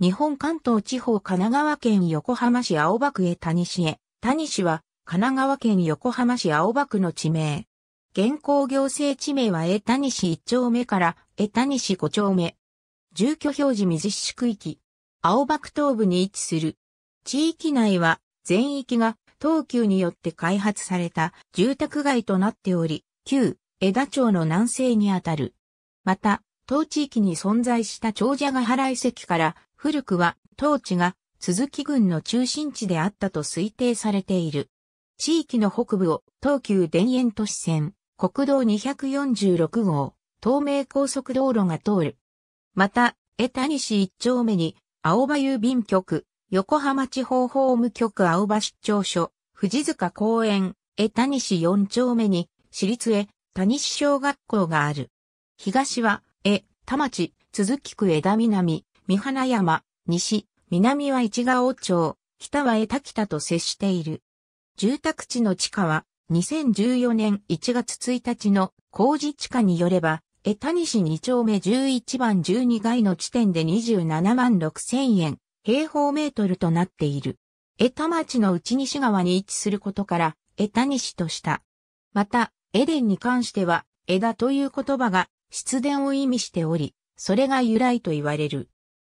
日本関東地方神奈川県横浜市青葉区へ谷市へ。谷市は神奈川県横浜市青葉区の地名。現行行政地名は江谷市1丁目から江谷市5丁目。住居表示水市区域。青葉区東部に位置する。地域内は全域が東急によって開発された住宅街となっており、旧江田町の南西にあたる。また、当地域に存在した長者ヶ原遺跡から古くは当地が鈴木郡の中心地であったと推定されている。地域の北部を東急田園都市線、国道246号、東名高速道路が通る。また、江谷市一丁目に、青葉郵便局、横浜地方法務局青葉出張所、藤塚公園、江谷市四丁目に、市立江、谷市小学校がある。東は、江、田町、鈴木区江田南、三花山、西、南は市川王町、北は江田北と接している。住宅地の地価は、2014年1月1日の工事地価によれば、江田西2丁目11番12街の地点で27万6千円、平方メートルとなっている。江田町の内西側に位置することから、江田西とした。また、江田に関しては、江田という言葉が、湿田を意味しており、それが由来と言われる。